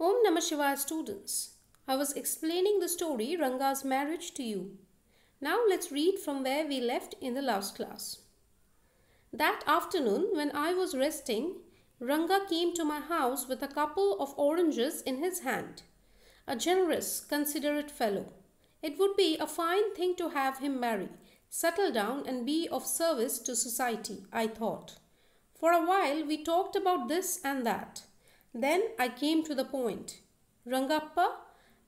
Om Namah Shivaya students, I was explaining the story Ranga's marriage to you. Now let's read from where we left in the last class. That afternoon when I was resting, Ranga came to my house with a couple of oranges in his hand. A generous, considerate fellow. It would be a fine thing to have him marry, settle down and be of service to society, I thought. For a while we talked about this and that. Then I came to the point. Rangappa,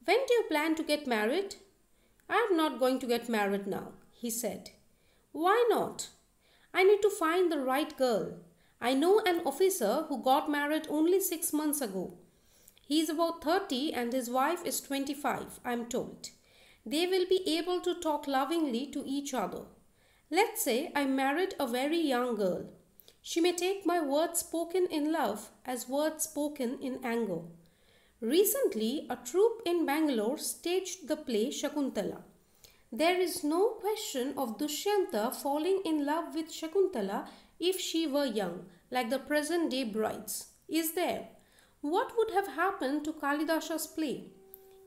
when do you plan to get married? I am not going to get married now, he said. Why not? I need to find the right girl. I know an officer who got married only six months ago. He is about 30 and his wife is 25, I'm told. They will be able to talk lovingly to each other. Let's say I married a very young girl she may take my words spoken in love as words spoken in anger. Recently, a troupe in Bangalore staged the play Shakuntala. There is no question of Dushyanta falling in love with Shakuntala if she were young, like the present day brides. Is there? What would have happened to Kalidasha's play?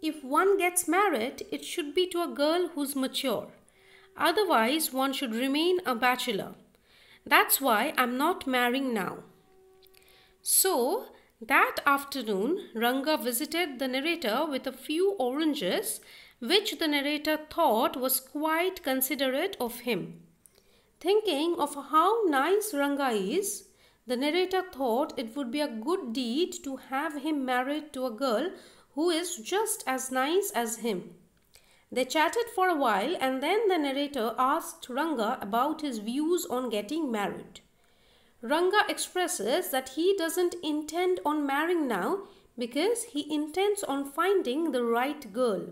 If one gets married, it should be to a girl who's mature. Otherwise, one should remain a bachelor. That's why I'm not marrying now. So, that afternoon, Ranga visited the narrator with a few oranges, which the narrator thought was quite considerate of him. Thinking of how nice Ranga is, the narrator thought it would be a good deed to have him married to a girl who is just as nice as him. They chatted for a while and then the narrator asked Ranga about his views on getting married. Ranga expresses that he doesn't intend on marrying now because he intends on finding the right girl.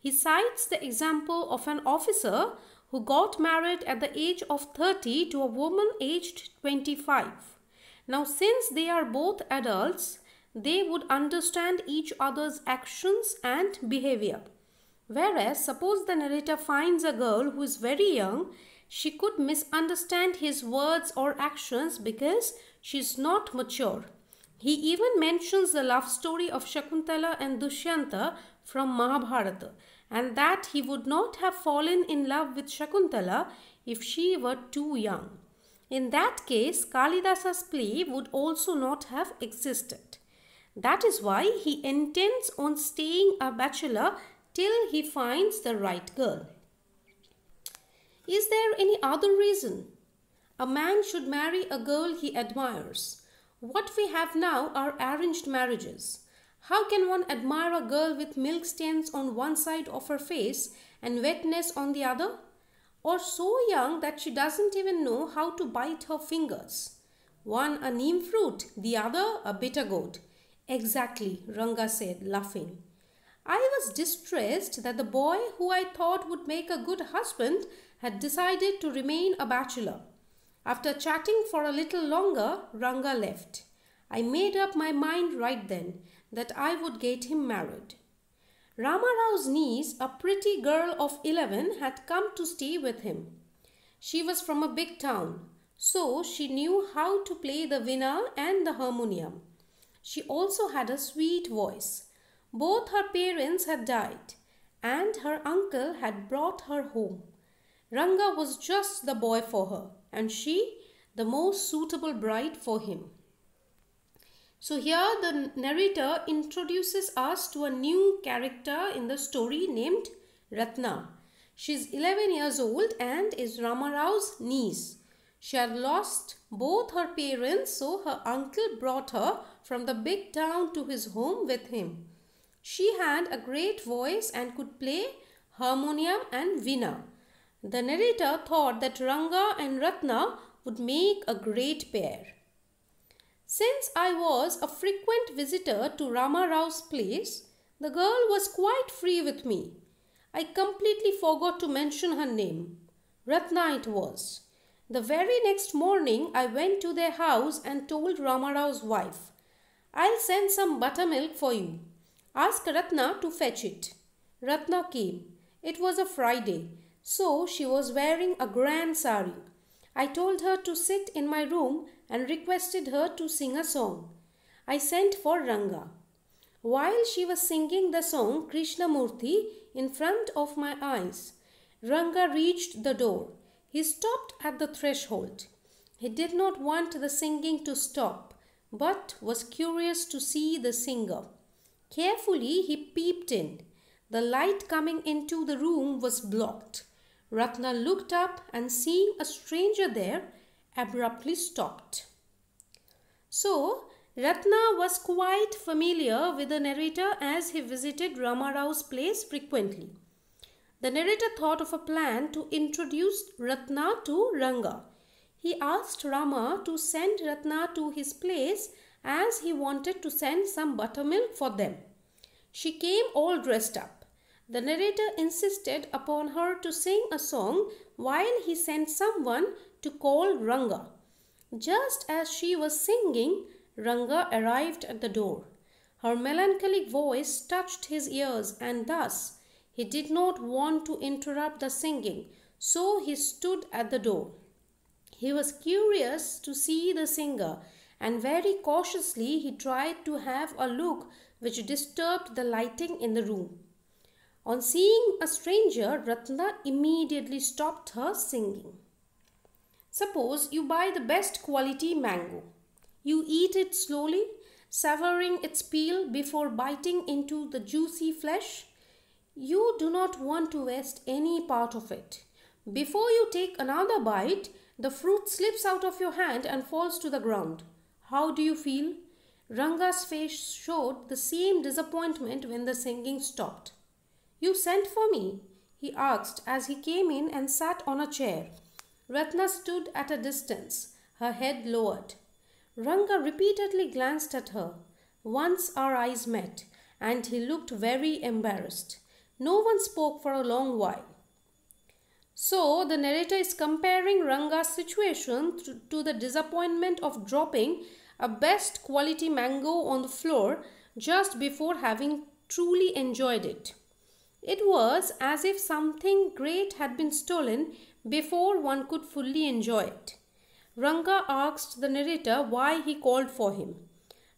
He cites the example of an officer who got married at the age of 30 to a woman aged 25. Now, since they are both adults, they would understand each other's actions and behavior. Whereas, suppose the narrator finds a girl who is very young, she could misunderstand his words or actions because she is not mature. He even mentions the love story of Shakuntala and Dushyanta from Mahabharata and that he would not have fallen in love with Shakuntala if she were too young. In that case, Kalidasa's play would also not have existed. That is why he intends on staying a bachelor till he finds the right girl. Is there any other reason? A man should marry a girl he admires. What we have now are arranged marriages. How can one admire a girl with milk stains on one side of her face and wetness on the other? Or so young that she doesn't even know how to bite her fingers. One a neem fruit, the other a bitter goat. Exactly, Ranga said, laughing. I was distressed that the boy who I thought would make a good husband had decided to remain a bachelor. After chatting for a little longer, Ranga left. I made up my mind right then that I would get him married. Rama Rao's niece, a pretty girl of 11, had come to stay with him. She was from a big town, so she knew how to play the vina and the harmonium. She also had a sweet voice. Both her parents had died, and her uncle had brought her home. Ranga was just the boy for her, and she the most suitable bride for him. So, here the narrator introduces us to a new character in the story named Ratna. She is 11 years old and is Ramarao's niece. She had lost both her parents, so her uncle brought her from the big town to his home with him. She had a great voice and could play harmonium and vina. The narrator thought that Ranga and Ratna would make a great pair. Since I was a frequent visitor to Rama Rao's place, the girl was quite free with me. I completely forgot to mention her name. Ratna it was. The very next morning, I went to their house and told Rama Rao's wife, I'll send some buttermilk for you. Ask Ratna to fetch it. Ratna came. It was a Friday, so she was wearing a grand sari. I told her to sit in my room and requested her to sing a song. I sent for Ranga. While she was singing the song Krishnamurti in front of my eyes, Ranga reached the door. He stopped at the threshold. He did not want the singing to stop, but was curious to see the singer. Carefully, he peeped in. The light coming into the room was blocked. Ratna looked up and seeing a stranger there, abruptly stopped. So, Ratna was quite familiar with the narrator as he visited Rama Rao's place frequently. The narrator thought of a plan to introduce Ratna to Ranga. He asked Rama to send Ratna to his place as he wanted to send some buttermilk for them. She came all dressed up. The narrator insisted upon her to sing a song while he sent someone to call Ranga. Just as she was singing, Ranga arrived at the door. Her melancholic voice touched his ears and thus he did not want to interrupt the singing, so he stood at the door. He was curious to see the singer and very cautiously he tried to have a look which disturbed the lighting in the room. On seeing a stranger, Ratna immediately stopped her singing. Suppose you buy the best quality mango. You eat it slowly, savoring its peel before biting into the juicy flesh. You do not want to waste any part of it. Before you take another bite, the fruit slips out of your hand and falls to the ground. How do you feel? Ranga's face showed the same disappointment when the singing stopped. You sent for me, he asked as he came in and sat on a chair. Ratna stood at a distance, her head lowered. Ranga repeatedly glanced at her. Once our eyes met, and he looked very embarrassed. No one spoke for a long while. So the narrator is comparing Ranga's situation to the disappointment of dropping a best quality mango on the floor just before having truly enjoyed it. It was as if something great had been stolen before one could fully enjoy it. Ranga asked the narrator why he called for him.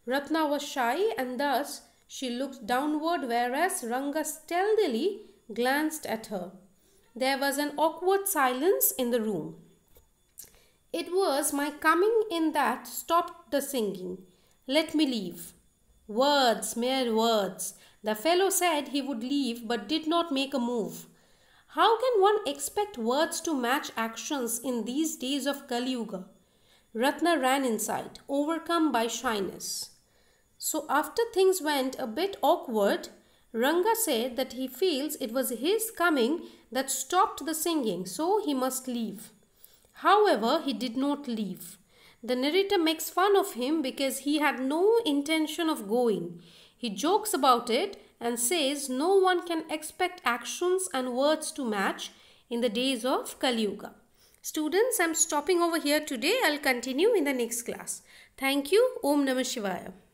Ratna was shy and thus she looked downward whereas Ranga stealthily glanced at her. There was an awkward silence in the room. It was my coming in that stopped the singing. Let me leave. Words, mere words. The fellow said he would leave but did not make a move. How can one expect words to match actions in these days of Kali Yuga? Ratna ran inside, overcome by shyness. So, after things went a bit awkward, Ranga said that he feels it was his coming that stopped the singing, so he must leave. However, he did not leave. The narrator makes fun of him because he had no intention of going. He jokes about it and says no one can expect actions and words to match in the days of Kali Yuga. Students, I'm stopping over here today. I'll continue in the next class. Thank you. Om Namah Shivaya.